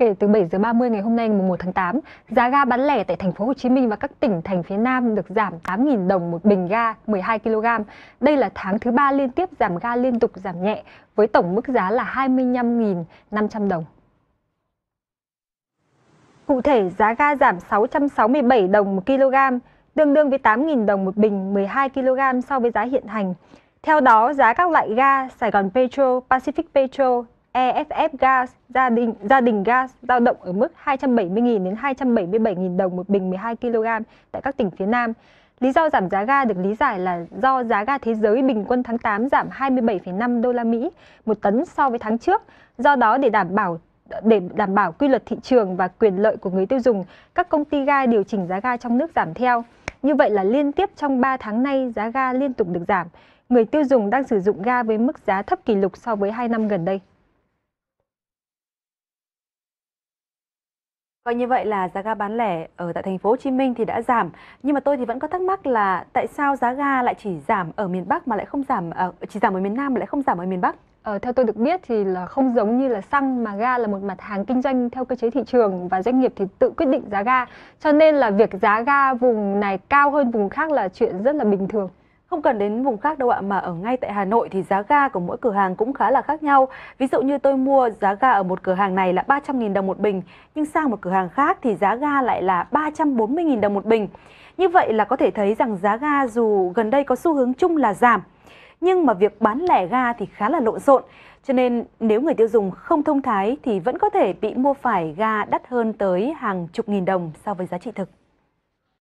Kể từ 7 giờ 30 ngày hôm nay mùng 1 tháng 8, giá ga bán lẻ tại thành phố Hồ Chí Minh và các tỉnh thành phía Nam được giảm 8.000 đồng một bình ga 12 kg. Đây là tháng thứ ba liên tiếp giảm ga liên tục giảm nhẹ với tổng mức giá là 25.500 đồng. Cụ thể, giá ga giảm 667 đồng một kg, tương đương với 8.000 đồng một bình 12 kg so với giá hiện hành. Theo đó, giá các loại ga Sài Gòn Petro, Pacific Petro, ESF gas gia đình gia đình gas dao động ở mức 270.000 đến 277.000 đồng một bình 12 kg tại các tỉnh phía Nam. Lý do giảm giá ga được lý giải là do giá ga thế giới bình quân tháng 8 giảm 27,5 đô la Mỹ một tấn so với tháng trước. Do đó để đảm bảo để đảm bảo quy luật thị trường và quyền lợi của người tiêu dùng, các công ty ga điều chỉnh giá ga trong nước giảm theo. Như vậy là liên tiếp trong 3 tháng nay giá ga liên tục được giảm. Người tiêu dùng đang sử dụng ga với mức giá thấp kỷ lục so với 2 năm gần đây. Và vâng, như vậy là giá ga bán lẻ ở tại thành phố Hồ Chí Minh thì đã giảm, nhưng mà tôi thì vẫn có thắc mắc là tại sao giá ga lại chỉ giảm ở miền Bắc mà lại không giảm ở ờ, chỉ giảm ở miền Nam mà lại không giảm ở miền Bắc? Ờ, theo tôi được biết thì là không giống như là xăng mà ga là một mặt hàng kinh doanh theo cơ chế thị trường và doanh nghiệp thì tự quyết định giá ga. Cho nên là việc giá ga vùng này cao hơn vùng khác là chuyện rất là bình thường. Không cần đến vùng khác đâu ạ, mà ở ngay tại Hà Nội thì giá ga của mỗi cửa hàng cũng khá là khác nhau. Ví dụ như tôi mua giá ga ở một cửa hàng này là 300.000 đồng một bình, nhưng sang một cửa hàng khác thì giá ga lại là 340.000 đồng một bình. Như vậy là có thể thấy rằng giá ga dù gần đây có xu hướng chung là giảm, nhưng mà việc bán lẻ ga thì khá là lộn xộn. Cho nên nếu người tiêu dùng không thông thái thì vẫn có thể bị mua phải ga đắt hơn tới hàng chục nghìn đồng so với giá trị thực.